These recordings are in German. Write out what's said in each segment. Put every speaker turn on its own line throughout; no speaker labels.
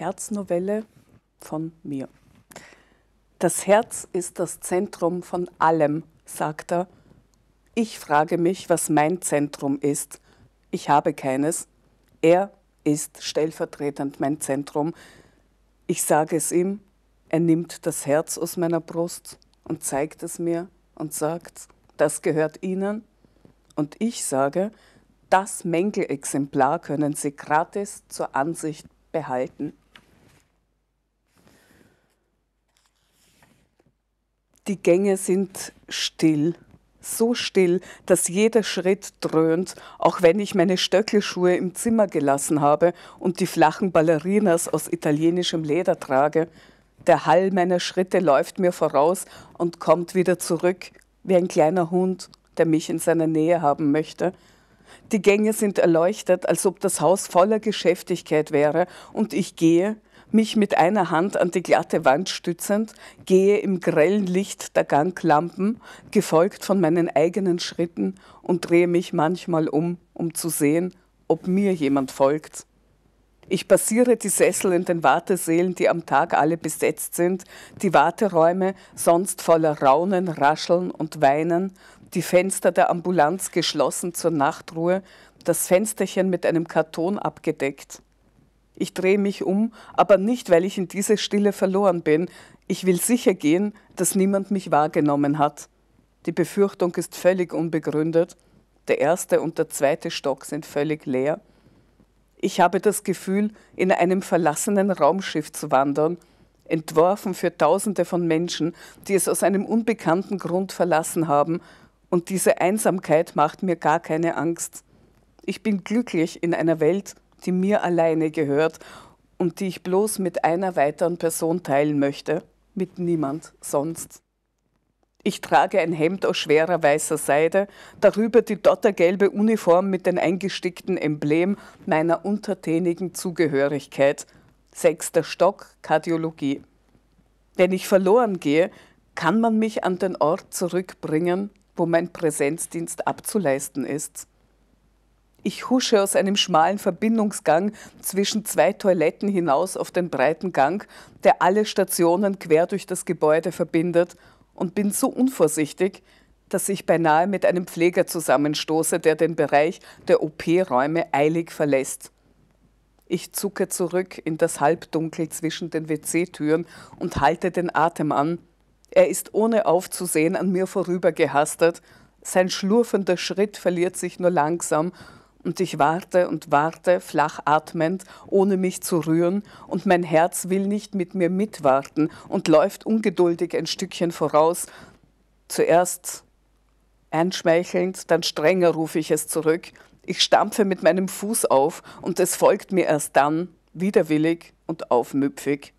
Herznovelle von mir. Das Herz ist das Zentrum von allem, sagt er. Ich frage mich, was mein Zentrum ist. Ich habe keines. Er ist stellvertretend mein Zentrum. Ich sage es ihm, er nimmt das Herz aus meiner Brust und zeigt es mir und sagt, das gehört Ihnen. Und ich sage, das Mängelexemplar können Sie gratis zur Ansicht behalten. die Gänge sind still. So still, dass jeder Schritt dröhnt, auch wenn ich meine Stöckelschuhe im Zimmer gelassen habe und die flachen Ballerinas aus italienischem Leder trage. Der Hall meiner Schritte läuft mir voraus und kommt wieder zurück, wie ein kleiner Hund, der mich in seiner Nähe haben möchte. Die Gänge sind erleuchtet, als ob das Haus voller Geschäftigkeit wäre, und ich gehe, mich mit einer Hand an die glatte Wand stützend, gehe im grellen Licht der Ganglampen, gefolgt von meinen eigenen Schritten und drehe mich manchmal um, um zu sehen, ob mir jemand folgt. Ich passiere die Sessel in den Wartesälen, die am Tag alle besetzt sind, die Warteräume sonst voller Raunen, Rascheln und Weinen, die Fenster der Ambulanz geschlossen zur Nachtruhe, das Fensterchen mit einem Karton abgedeckt ich drehe mich um, aber nicht, weil ich in diese Stille verloren bin. Ich will sicher gehen, dass niemand mich wahrgenommen hat. Die Befürchtung ist völlig unbegründet. Der erste und der zweite Stock sind völlig leer. Ich habe das Gefühl, in einem verlassenen Raumschiff zu wandern, entworfen für Tausende von Menschen, die es aus einem unbekannten Grund verlassen haben, und diese Einsamkeit macht mir gar keine Angst. Ich bin glücklich in einer Welt, die mir alleine gehört und die ich bloß mit einer weiteren Person teilen möchte, mit niemand sonst. Ich trage ein Hemd aus schwerer weißer Seide, darüber die dottergelbe Uniform mit dem eingestickten Emblem meiner untertänigen Zugehörigkeit. Sechster Stock, Kardiologie. Wenn ich verloren gehe, kann man mich an den Ort zurückbringen, wo mein Präsenzdienst abzuleisten ist. Ich husche aus einem schmalen Verbindungsgang zwischen zwei Toiletten hinaus auf den breiten Gang, der alle Stationen quer durch das Gebäude verbindet, und bin so unvorsichtig, dass ich beinahe mit einem Pfleger zusammenstoße, der den Bereich der OP-Räume eilig verlässt. Ich zucke zurück in das Halbdunkel zwischen den WC-Türen und halte den Atem an. Er ist ohne aufzusehen an mir vorübergehastet. Sein schlurfender Schritt verliert sich nur langsam und ich warte und warte, flach atmend, ohne mich zu rühren, und mein Herz will nicht mit mir mitwarten und läuft ungeduldig ein Stückchen voraus. Zuerst einschmeichelnd, dann strenger rufe ich es zurück. Ich stampfe mit meinem Fuß auf und es folgt mir erst dann, widerwillig und aufmüpfig.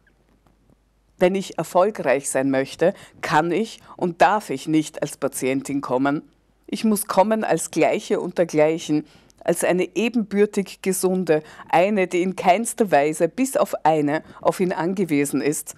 Wenn ich erfolgreich sein möchte, kann ich und darf ich nicht als Patientin kommen. Ich muss kommen als Gleiche unter Gleichen, als eine ebenbürtig gesunde, eine, die in keinster Weise bis auf eine auf ihn angewiesen ist.